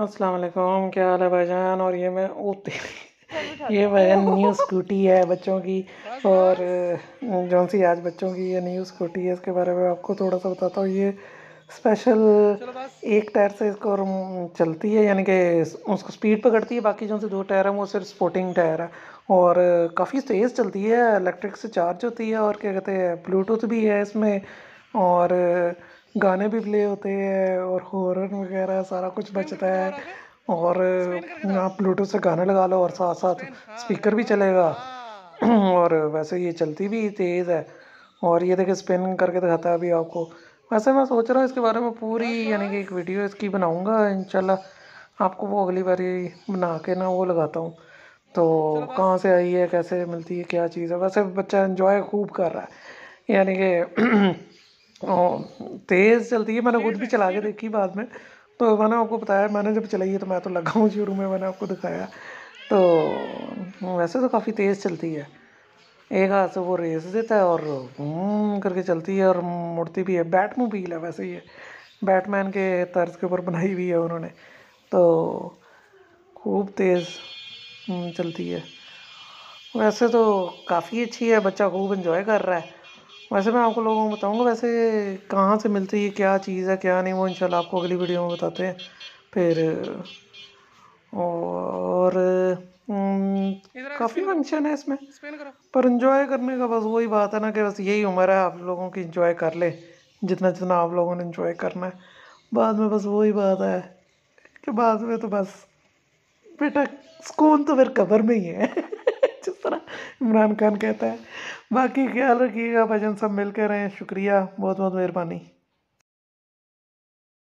अस्सलाम वालेकुम क्या हाल है भाईजान और ये मैं ओते ये भाई न्यू स्कूटी है बच्चों की और जौन सी आज बच्चों की ये न्यू स्कूटी है इसके बारे में आपको थोड़ा सा बताता हूँ ये स्पेशल एक टायर से इसको चलती है यानी कि उसको स्पीड पकड़ती है बाकी जो दो टायर है वो सिर्फ स्पोर्टिंग टायर है और काफ़ी तेज़ चलती है इलेक्ट्रिक से चार्ज होती है और क्या कहते हैं ब्लूटूथ भी है इसमें और गाने भी प्ले होते हैं और हॉरन वगैरह सारा कुछ बचता है और आप ब्लूटूथ से गाने लगा लो और साथ साथ स्पीकर भी चलेगा हाँ। और वैसे ये चलती भी तेज़ है और ये देखिए स्पिन करके दिखाता है अभी आपको वैसे मैं सोच रहा हूँ इसके बारे में पूरी यानी कि एक वीडियो इसकी बनाऊँगा इन आपको वो अगली बारी बना के ना वो लगाता हूँ तो कहाँ से आई है कैसे मिलती है क्या चीज़ है वैसे बच्चा इन्जॉय खूब कर रहा है यानी कि तेज़ चलती है मैंने खुद भी चला के देखी बाद में तो मैंने आपको बताया मैंने जब चलाई है तो मैं तो लगा हूँ शुरू में मैंने आपको दिखाया तो वैसे तो काफ़ी तेज़ चलती है एक हाथ से वो रेस देता है और हम्म, करके चलती है और मुड़ती भी है बैट मोबाइल है वैसे ही है बैटमैन के तर्ज के ऊपर बनाई हुई है उन्होंने तो खूब तेज़ हम्म, चलती है वैसे तो काफ़ी अच्छी है बच्चा खूब इन्जॉय कर रहा है वैसे मैं आपको लोगों को बताऊंगा वैसे कहाँ से मिलती है क्या चीज़ है क्या नहीं वो इंशाल्लाह आपको अगली वीडियो में बताते हैं फिर और हम्म, काफ़ी फंक्शन है इसमें पर इंजॉय करने का बस वही बात है ना कि बस यही उम्र है आप लोगों की इंजॉय कर ले जितना जितना आप लोगों ने इंजॉय करना है बाद में बस वही बात है कि बाद में तो बस बेटा सुकून तो फिर कबर में ही है जिस तरह इमरान खान कहता है बाकी ख्याल रखिएगा भजन सब मिलकर रहें शुक्रिया बहुत बहुत मेहरबानी